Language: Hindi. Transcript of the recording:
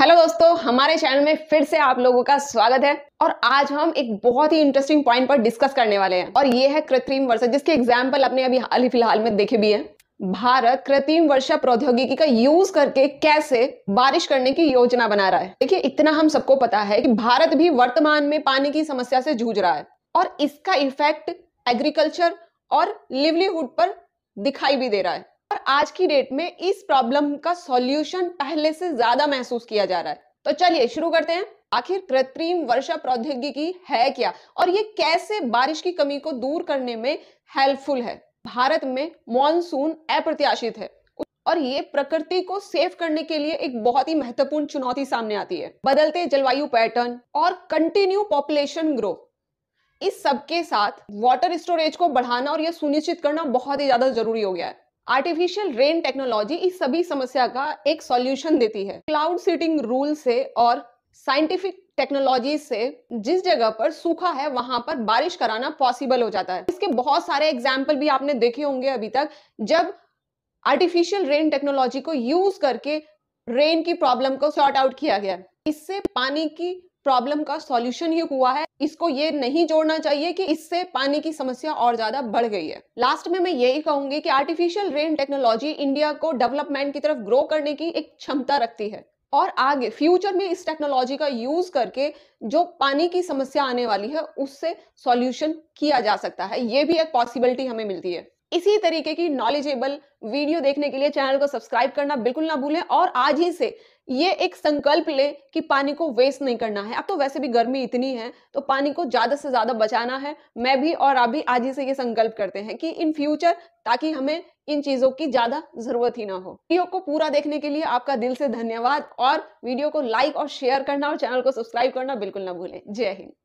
हेलो दोस्तों हमारे चैनल में फिर से आप लोगों का स्वागत है और आज हम एक बहुत ही इंटरेस्टिंग पॉइंट पर डिस्कस करने वाले हैं और ये है कृत्रिम वर्षा जिसके एग्जाम्पल आपने अभी हाल ही फिलहाल में देखे भी हैं भारत कृत्रिम वर्षा प्रौद्योगिकी का यूज करके कैसे बारिश करने की योजना बना रहा है देखिए इतना हम सबको पता है कि भारत भी वर्तमान में पानी की समस्या से जूझ रहा है और इसका इफेक्ट एग्रीकल्चर और लिवलीहुड पर दिखाई भी दे रहा है और आज की डेट में इस प्रॉब्लम का सॉल्यूशन पहले से ज्यादा महसूस किया जा रहा है तो चलिए शुरू करते हैं आखिर कृत्रिम वर्षा प्रौद्योगिकी है क्या और ये कैसे बारिश की कमी को दूर करने में हेल्पफुल है भारत में मॉनसून अप्रत्याशित है और ये प्रकृति को सेव करने के लिए एक बहुत ही महत्वपूर्ण चुनौती सामने आती है बदलते जलवायु पैटर्न और कंटिन्यू पॉपुलेशन ग्रोथ इस सब के साथ वाटर स्टोरेज को बढ़ाना और यह सुनिश्चित करना बहुत ही ज्यादा जरूरी हो गया है आर्टिफिशियल रेन टेक्नोलॉजी इस सभी समस्या का एक सॉल्यूशन देती है क्लाउड सीटिंग रूल से और साइंटिफिक टेक्नोलॉजी से जिस जगह पर सूखा है वहां पर बारिश कराना पॉसिबल हो जाता है इसके बहुत सारे एग्जाम्पल भी आपने देखे होंगे अभी तक जब आर्टिफिशियल रेन टेक्नोलॉजी को यूज करके रेन की प्रॉब्लम को सॉर्ट आउट किया गया इससे पानी की प्रॉब्लम का सॉल्यूशन ही हुआ है इसको ये नहीं जोड़ना चाहिए कि इससे पानी की समस्या और ज्यादा बढ़ गई है लास्ट में मैं यही कहूंगी कि आर्टिफिशियल रेन टेक्नोलॉजी इंडिया को डेवलपमेंट की तरफ ग्रो करने की एक क्षमता रखती है और आगे फ्यूचर में इस टेक्नोलॉजी का यूज करके जो पानी की समस्या आने वाली है उससे सॉल्यूशन किया जा सकता है ये भी एक पॉसिबिलिटी हमें मिलती है इसी तरीके की नॉलेजेबल वीडियो देखने के लिए चैनल को सब्सक्राइब करना बिल्कुल ना भूलें और आज ही से ये एक संकल्प ले कि पानी को वेस्ट नहीं करना है अब तो वैसे भी गर्मी इतनी है तो पानी को ज़्यादा से ज़्यादा बचाना है मैं भी और आप भी आज ही से ये संकल्प करते हैं कि इन फ्यूचर ताकि हमें इन चीज़ों की ज़्यादा ज़रूरत ही ना हो वीडियो को पूरा देखने के लिए आपका दिल से धन्यवाद और वीडियो को लाइक और शेयर करना और चैनल को सब्सक्राइब करना बिल्कुल ना भूलें जय हिंद